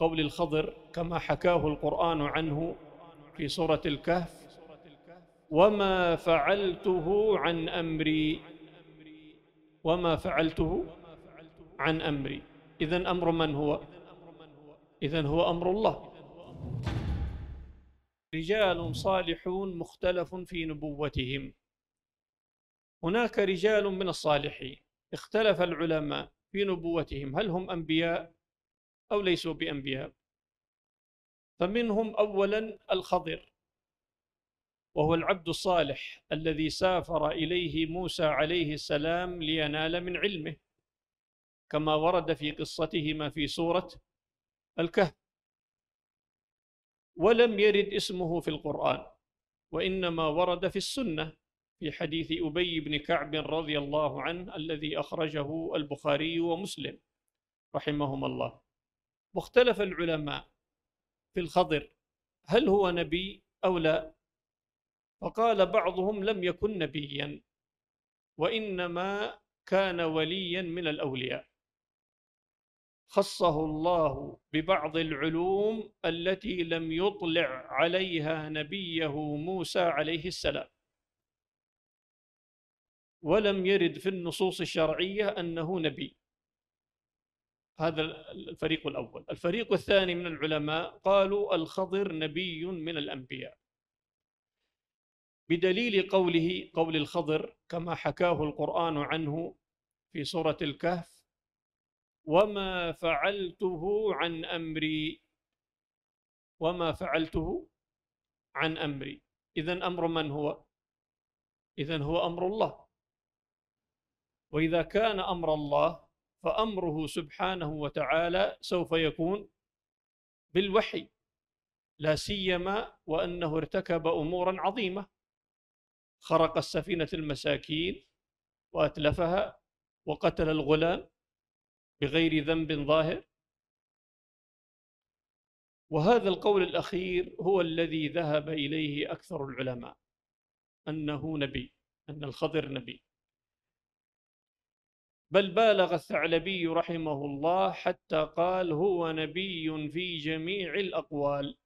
قول الخضر كما حكاه القرآن عنه في سورة الكهف وما فعلته عن أمري وما فعلته عن أمري إذا أمر من هو إذا هو أمر الله رجال صالحون مختلف في نبوتهم هناك رجال من الصالحين اختلف العلماء في نبوتهم هل هم أنبياء أو ليسوا بأنبياء فمنهم أولا الخضر وهو العبد الصالح الذي سافر إليه موسى عليه السلام لينال من علمه كما ورد في قصتهما في سورة الكهف ولم يرد اسمه في القرآن وإنما ورد في السنة في حديث أبي بن كعب رضي الله عنه الذي أخرجه البخاري ومسلم رحمهما الله واختلف العلماء في الخضر هل هو نبي أو لا فقال بعضهم لم يكن نبيا وإنما كان وليا من الأولياء خصه الله ببعض العلوم التي لم يطلع عليها نبيه موسى عليه السلام ولم يرد في النصوص الشرعية أنه نبي هذا الفريق الأول الفريق الثاني من العلماء قالوا الخضر نبي من الأنبياء بدليل قوله قول الخضر كما حكاه القرآن عنه في سورة الكهف وما فعلته عن أمري وما فعلته عن أمري إذا أمر من هو؟ إذا هو أمر الله وإذا كان أمر الله فأمره سبحانه وتعالى سوف يكون بالوحي لا سيما وأنه ارتكب أمورا عظيمة خرق السفينة المساكين وأتلفها وقتل الغلام بغير ذنب ظاهر وهذا القول الأخير هو الذي ذهب إليه أكثر العلماء أنه نبي أن الخضر نبي بل بالغ الثعلبي رحمه الله حتى قال هو نبي في جميع الأقوال